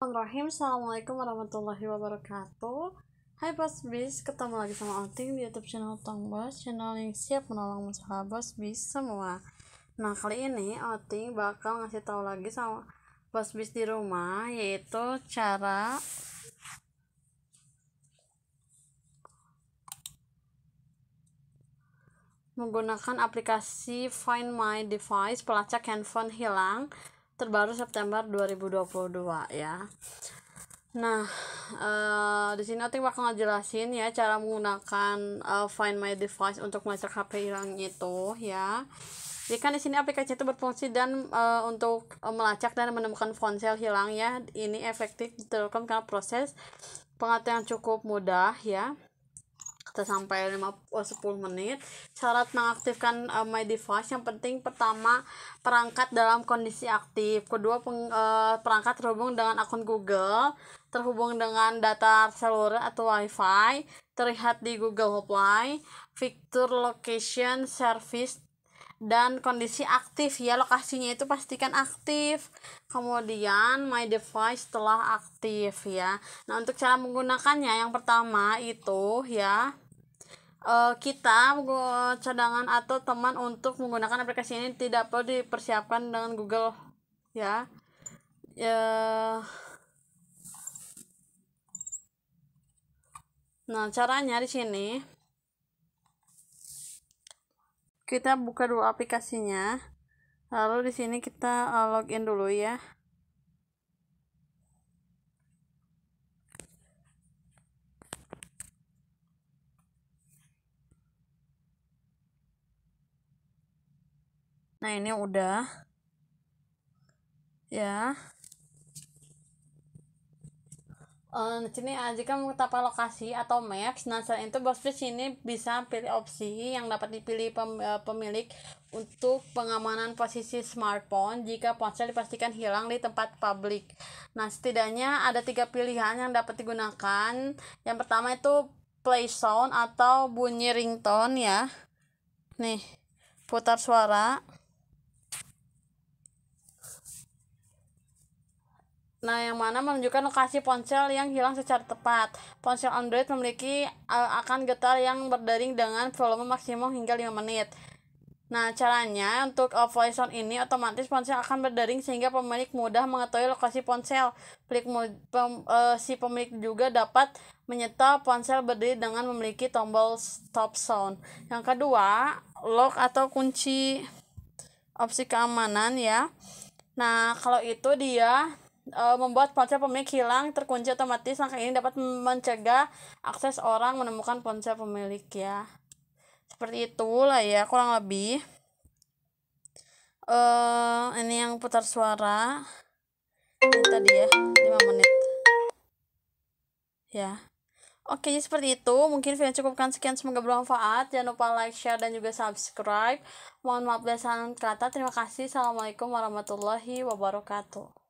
Bismillahirrahmanirrahim Assalamualaikum warahmatullahi wabarakatuh Hai Bos Bis, ketemu lagi sama Oting di YouTube channel Tong Bos Channel yang siap menolong masalah Bos Bis semua Nah kali ini Oting bakal ngasih tahu lagi sama Bos Bis di rumah Yaitu cara Menggunakan aplikasi Find My Device pelacak handphone hilang terbaru September 2022 ya nah uh, di sini aku bakal ngejelasin ya cara menggunakan uh, Find My Device untuk melacak HP hilang itu ya jadi kan di sini aplikasi itu berfungsi dan uh, untuk uh, melacak dan menemukan ponsel hilang ya ini efektif diterapkan karena proses pengaturan cukup mudah ya sampai 5 oh, 10 menit. Syarat mengaktifkan uh, My Device yang penting pertama perangkat dalam kondisi aktif, kedua peng, uh, perangkat terhubung dengan akun Google, terhubung dengan data seluler atau WiFi, terlihat di Google Play, fitur location service dan kondisi aktif ya lokasinya itu pastikan aktif kemudian my device telah aktif ya nah untuk cara menggunakannya yang pertama itu ya eh, kita cadangan atau teman untuk menggunakan aplikasi ini tidak perlu dipersiapkan dengan Google ya uh, nah caranya di sini kita buka dulu aplikasinya lalu di sini kita eh, login dulu ya Nah, ini udah ya uh, sini uh, jika mengetahui lokasi atau maps nah selain itu box Bossfish ini bisa pilih opsi yang dapat dipilih pem, uh, pemilik untuk pengamanan posisi smartphone jika ponsel dipastikan hilang di tempat publik. Nah, setidaknya ada tiga pilihan yang dapat digunakan. Yang pertama itu play sound atau bunyi ringtone ya. Nih, putar suara. Nah, yang mana menunjukkan lokasi ponsel yang hilang secara tepat. Ponsel Android memiliki eh, akan getar yang berdering dengan volume maksimum hingga 5 menit. Nah, caranya untuk off voice sound ini otomatis ponsel akan berdering sehingga pemilik mudah mengetahui lokasi ponsel. Pemilik pem, uh, si pemilik juga dapat menyetel ponsel berdiri dengan memiliki tombol stop sound. Yang kedua, lock atau kunci opsi keamanan ya. Nah, kalau itu dia uh, membuat ponsel pemilik hilang terkunci otomatis langkah ini dapat mencegah akses orang menemukan ponsel pemilik ya seperti itulah ya kurang lebih uh, ini yang putar suara ini tadi ya 5 menit ya Oke, seperti itu. Mungkin video cukupkan sekian. Semoga bermanfaat. Jangan lupa like, share, dan juga subscribe. Mohon maaf dan kata. Terima kasih. Assalamualaikum warahmatullahi wabarakatuh.